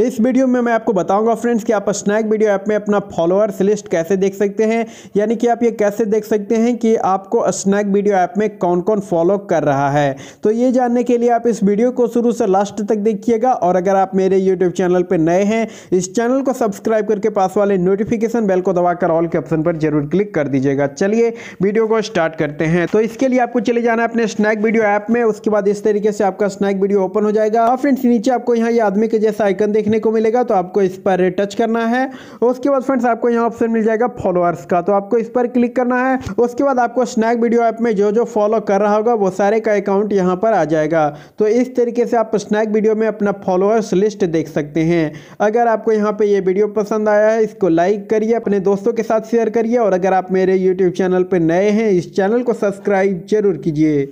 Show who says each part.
Speaker 1: इस वीडियो में मैं आपको बताऊंगा फ्रेंड्स कि आप स्नैक वीडियो ऐप में अपना फॉलोअर्स लिस्ट कैसे देख सकते हैं यानी कि आप ये कैसे देख सकते हैं कि आपको स्नैक वीडियो ऐप में कौन कौन फॉलो कर रहा है तो ये जानने के लिए आप इस वीडियो को शुरू से लास्ट तक देखिएगा और अगर आप मेरे यूट्यूब चैनल पर नए हैं इस चैनल को सब्सक्राइब करके पास वाले नोटिफिकेशन बेल को दबाकर ऑल के ऑप्शन पर जरूर क्लिक कर दीजिएगा चलिए वीडियो को स्टार्ट करते हैं तो इसके लिए आपको चले जाना है अपने स्नैक वीडियो ऐप में उसके बाद इस तरीके से आपका स्नैक वीडियो ओपन हो जाएगा और फ्रेंड्स नीचे आपको यहाँ ये आदमी के जैसा आइकन देख देखने को मिलेगा तो आपको इस पर टच करना है उसके बाद फ्रेंड्स आपको यहाँ ऑप्शन मिल जाएगा फॉलोअर्स का तो आपको इस पर क्लिक करना है उसके बाद आपको स्नैक वीडियो ऐप में जो जो फॉलो कर रहा होगा वो सारे का अकाउंट यहाँ पर आ जाएगा तो इस तरीके से आप स्नैक वीडियो में अपना फॉलोअर्स लिस्ट देख सकते हैं अगर आपको यहाँ पर यह वीडियो पसंद आया है इसको लाइक करिए अपने दोस्तों के साथ शेयर करिए और अगर आप मेरे यूट्यूब चैनल पर नए हैं इस चैनल को सब्सक्राइब जरूर कीजिए